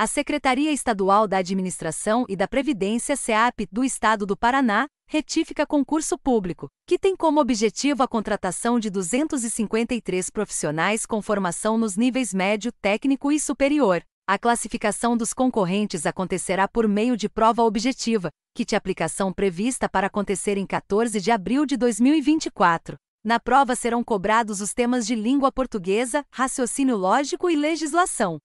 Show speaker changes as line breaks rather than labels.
a Secretaria Estadual da Administração e da Previdência SEAP do Estado do Paraná retifica concurso público, que tem como objetivo a contratação de 253 profissionais com formação nos níveis médio, técnico e superior. A classificação dos concorrentes acontecerá por meio de prova objetiva, que te aplicação prevista para acontecer em 14 de abril de 2024. Na prova serão cobrados os temas de língua portuguesa, raciocínio lógico e legislação.